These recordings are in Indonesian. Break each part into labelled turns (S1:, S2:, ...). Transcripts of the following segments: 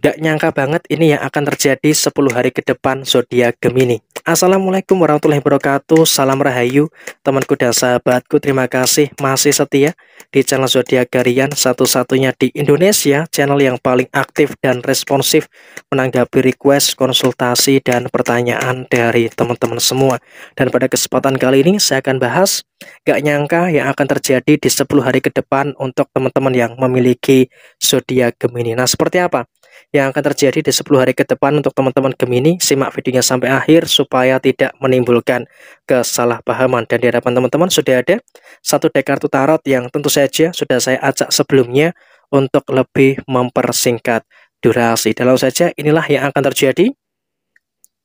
S1: Gak nyangka banget ini yang akan terjadi 10 hari ke depan zodiak Gemini. Assalamualaikum warahmatullahi wabarakatuh. Salam rahayu temanku dan sahabatku. Terima kasih masih setia di channel zodiak Garian satu-satunya di Indonesia, channel yang paling aktif dan responsif menanggapi request, konsultasi dan pertanyaan dari teman-teman semua. Dan pada kesempatan kali ini saya akan bahas gak nyangka yang akan terjadi di 10 hari ke depan untuk teman-teman yang memiliki zodiak Gemini. Nah, seperti apa? yang akan terjadi di 10 hari ke depan untuk teman-teman Gemini. Simak videonya sampai akhir supaya tidak menimbulkan kesalahpahaman. Dan di hadapan teman-teman sudah ada satu deck kartu tarot yang tentu saja sudah saya ajak sebelumnya untuk lebih mempersingkat durasi. Dan saja inilah yang akan terjadi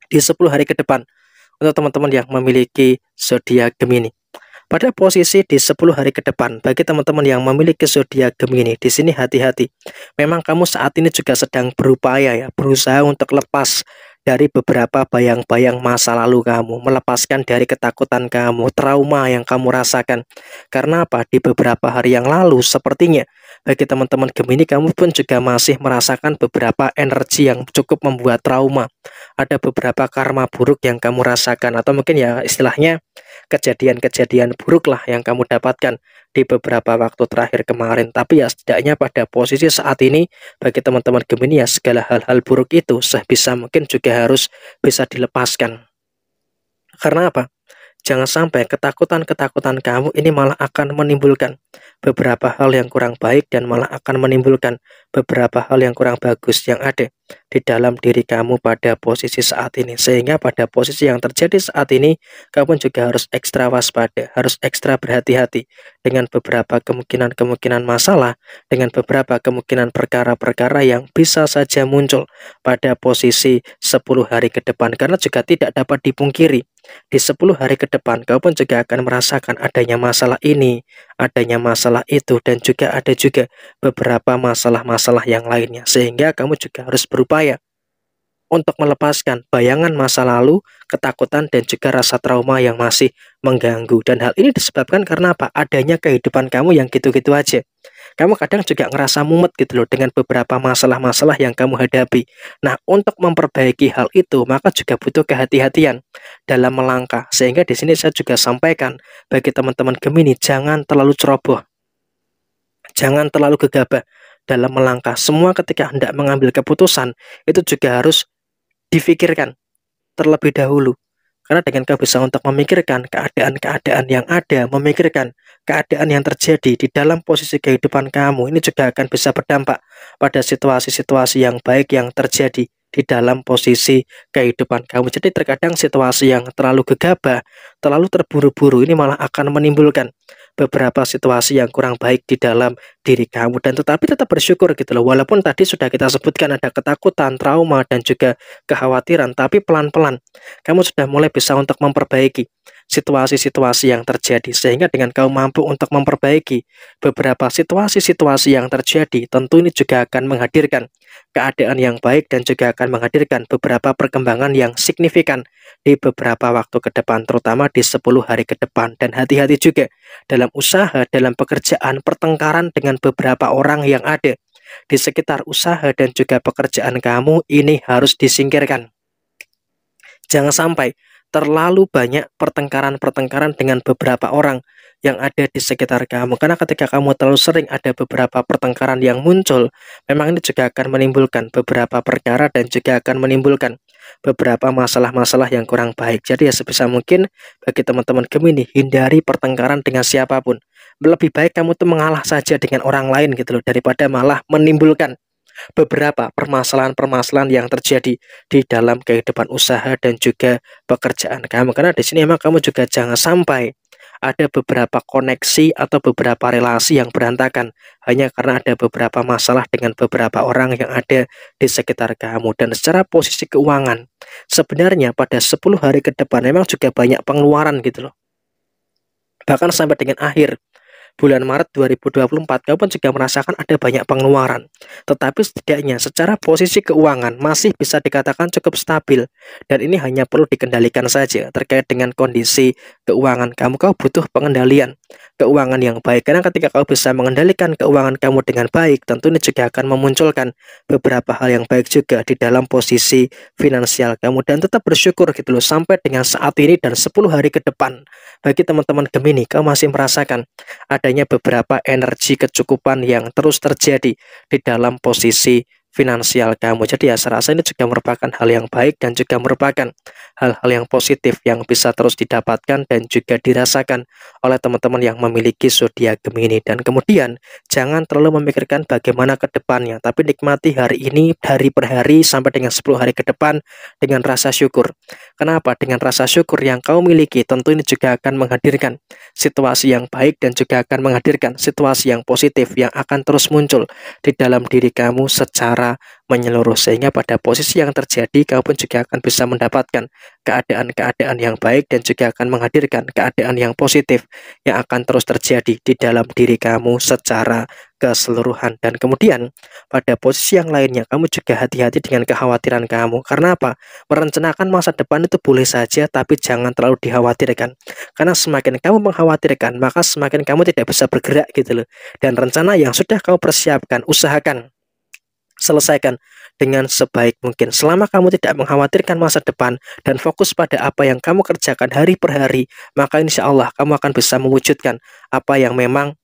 S1: di 10 hari ke depan untuk teman-teman yang memiliki zodiak Gemini pada posisi di 10 hari ke depan bagi teman-teman yang memiliki zodiak Gemini di sini hati-hati memang kamu saat ini juga sedang berupaya ya berusaha untuk lepas dari beberapa bayang-bayang masa lalu kamu, melepaskan dari ketakutan kamu, trauma yang kamu rasakan. Karena apa? Di beberapa hari yang lalu sepertinya bagi teman-teman Gemini kamu pun juga masih merasakan beberapa energi yang cukup membuat trauma ada beberapa karma buruk yang kamu rasakan atau mungkin ya istilahnya kejadian-kejadian buruk lah yang kamu dapatkan di beberapa waktu terakhir kemarin. Tapi ya setidaknya pada posisi saat ini bagi teman-teman Gemini ya segala hal-hal buruk itu sebisa mungkin juga harus bisa dilepaskan. Karena apa? Jangan sampai ketakutan-ketakutan kamu ini malah akan menimbulkan beberapa hal yang kurang baik dan malah akan menimbulkan beberapa hal yang kurang bagus yang ada di dalam diri kamu pada posisi saat ini. Sehingga pada posisi yang terjadi saat ini, kamu juga harus ekstra waspada, harus ekstra berhati-hati dengan beberapa kemungkinan-kemungkinan masalah, dengan beberapa kemungkinan perkara-perkara yang bisa saja muncul pada posisi 10 hari ke depan. Karena juga tidak dapat dipungkiri di 10 hari ke depan, kau pun juga akan merasakan adanya masalah ini, adanya masalah itu, dan juga ada juga beberapa masalah-masalah yang lainnya. Sehingga kamu juga harus berupaya untuk melepaskan bayangan masa lalu, ketakutan, dan juga rasa trauma yang masih mengganggu. Dan hal ini disebabkan karena apa? Adanya kehidupan kamu yang gitu-gitu aja kamu kadang juga ngerasa mumet gitu loh dengan beberapa masalah-masalah yang kamu hadapi. Nah, untuk memperbaiki hal itu, maka juga butuh kehati-hatian dalam melangkah. Sehingga di sini saya juga sampaikan bagi teman-teman Gemini, jangan terlalu ceroboh. Jangan terlalu gegabah dalam melangkah. Semua ketika hendak mengambil keputusan, itu juga harus difikirkan terlebih dahulu karena dengan kebiasaan untuk memikirkan keadaan-keadaan yang ada, memikirkan keadaan yang terjadi di dalam posisi kehidupan kamu, ini juga akan bisa berdampak pada situasi-situasi yang baik yang terjadi di dalam posisi kehidupan kamu. Jadi terkadang situasi yang terlalu gegabah, terlalu terburu-buru ini malah akan menimbulkan beberapa situasi yang kurang baik di dalam diri kamu dan tetapi tetap bersyukur gitu loh walaupun tadi sudah kita sebutkan ada ketakutan trauma dan juga kekhawatiran tapi pelan-pelan kamu sudah mulai bisa untuk memperbaiki situasi-situasi yang terjadi sehingga dengan kamu mampu untuk memperbaiki beberapa situasi-situasi yang terjadi tentu ini juga akan menghadirkan keadaan yang baik dan juga akan menghadirkan beberapa perkembangan yang signifikan di beberapa waktu ke depan terutama di 10 hari ke depan dan hati-hati juga dalam usaha, dalam pekerjaan, pertengkaran dengan beberapa orang yang ada di sekitar usaha dan juga pekerjaan kamu ini harus disingkirkan. Jangan sampai terlalu banyak pertengkaran-pertengkaran dengan beberapa orang yang ada di sekitar kamu. Karena ketika kamu terlalu sering ada beberapa pertengkaran yang muncul, memang ini juga akan menimbulkan beberapa perkara dan juga akan menimbulkan beberapa masalah-masalah yang kurang baik. Jadi ya sebisa mungkin bagi teman-teman Gemini hindari pertengkaran dengan siapapun. Lebih baik kamu tuh mengalah saja dengan orang lain gitu loh daripada malah menimbulkan beberapa permasalahan-permasalahan yang terjadi di dalam kehidupan usaha dan juga pekerjaan kamu karena di sini emang kamu juga jangan sampai ada beberapa koneksi atau beberapa relasi yang berantakan hanya karena ada beberapa masalah dengan beberapa orang yang ada di sekitar kamu dan secara posisi keuangan sebenarnya pada 10 hari ke depan memang juga banyak pengeluaran gitu loh bahkan sampai dengan akhir bulan Maret 2024, kau pun juga merasakan ada banyak pengeluaran. Tetapi setidaknya secara posisi keuangan masih bisa dikatakan cukup stabil. Dan ini hanya perlu dikendalikan saja terkait dengan kondisi keuangan kamu. Kau butuh pengendalian keuangan yang baik. Karena ketika kau bisa mengendalikan keuangan kamu dengan baik, tentu ini juga akan memunculkan beberapa hal yang baik juga di dalam posisi finansial kamu. Dan tetap bersyukur gitu loh sampai dengan saat ini dan 10 hari ke depan. Bagi teman-teman Gemini, kau masih merasakan ada adanya beberapa energi kecukupan yang terus terjadi di dalam posisi finansial kamu. Jadi ya saya rasa ini juga merupakan hal yang baik dan juga merupakan hal-hal yang positif yang bisa terus didapatkan dan juga dirasakan oleh teman-teman yang memiliki zodiak Gemini. Dan kemudian jangan terlalu memikirkan bagaimana ke depannya, tapi nikmati hari ini hari per hari sampai dengan 10 hari ke depan dengan rasa syukur. Kenapa? Dengan rasa syukur yang kau miliki tentu ini juga akan menghadirkan situasi yang baik dan juga akan menghadirkan situasi yang positif yang akan terus muncul di dalam diri kamu secara secara menyeluruh sehingga pada posisi yang terjadi kau pun juga akan bisa mendapatkan keadaan-keadaan yang baik dan juga akan menghadirkan keadaan yang positif yang akan terus terjadi di dalam diri kamu secara keseluruhan dan kemudian pada posisi yang lainnya kamu juga hati-hati dengan kekhawatiran kamu karena apa merencanakan masa depan itu boleh saja tapi jangan terlalu dikhawatirkan karena semakin kamu mengkhawatirkan maka semakin kamu tidak bisa bergerak gitu loh dan rencana yang sudah kau persiapkan usahakan selesaikan dengan sebaik mungkin. Selama kamu tidak mengkhawatirkan masa depan dan fokus pada apa yang kamu kerjakan hari per hari, maka insya Allah kamu akan bisa mewujudkan apa yang memang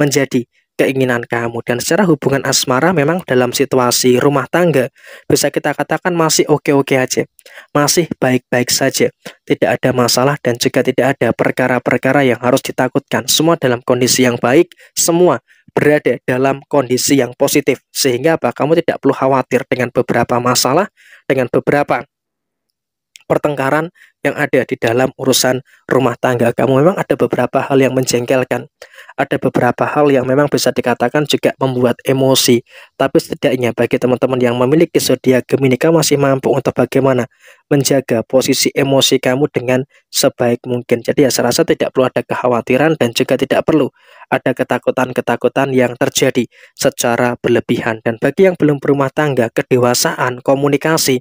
S1: menjadi keinginan kamu. Dan secara hubungan asmara memang dalam situasi rumah tangga bisa kita katakan masih oke-oke aja. Masih baik-baik saja. Tidak ada masalah dan juga tidak ada perkara-perkara yang harus ditakutkan. Semua dalam kondisi yang baik, semua berada dalam kondisi yang positif sehingga apa kamu tidak perlu khawatir dengan beberapa masalah dengan beberapa pertengkaran yang ada di dalam urusan rumah tangga kamu memang ada beberapa hal yang menjengkelkan ada beberapa hal yang memang bisa dikatakan juga membuat emosi tapi setidaknya bagi teman-teman yang memiliki zodiak Gemini kamu masih mampu untuk bagaimana menjaga posisi emosi kamu dengan sebaik mungkin jadi ya saya rasa tidak perlu ada kekhawatiran dan juga tidak perlu ada ketakutan-ketakutan yang terjadi secara berlebihan dan bagi yang belum berumah tangga kedewasaan komunikasi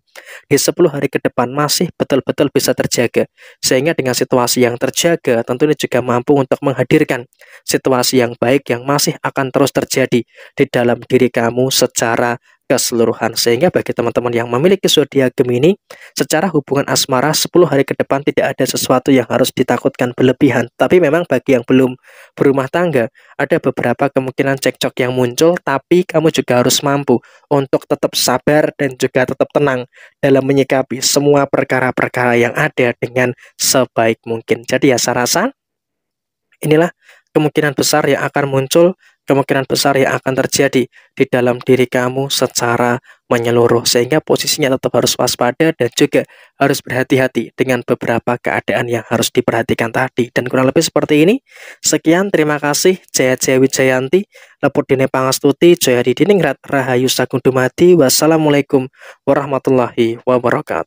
S1: di 10 hari ke depan masih betul-betul bisa terjadi terjaga. Sehingga dengan situasi yang terjaga, tentu ini juga mampu untuk menghadirkan situasi yang baik yang masih akan terus terjadi di dalam diri kamu secara keseluruhan. Sehingga bagi teman-teman yang memiliki zodiak Gemini, secara hubungan asmara 10 hari ke depan tidak ada sesuatu yang harus ditakutkan berlebihan. Tapi memang bagi yang belum berumah tangga, ada beberapa kemungkinan cekcok yang muncul, tapi kamu juga harus mampu untuk tetap sabar dan juga tetap tenang dalam menyikapi semua perkara-perkara yang ada dengan sebaik mungkin. Jadi ya saya rasa inilah kemungkinan besar yang akan muncul kemungkinan besar yang akan terjadi di dalam diri kamu secara menyeluruh sehingga posisinya tetap harus waspada dan juga harus berhati-hati dengan beberapa keadaan yang harus diperhatikan tadi dan kurang lebih seperti ini sekian terima kasih Jaya Jaya Wijayanti Leput Dine Pangastuti Jaya Didiningrat Rahayu Sagundumati Wassalamualaikum warahmatullahi wabarakatuh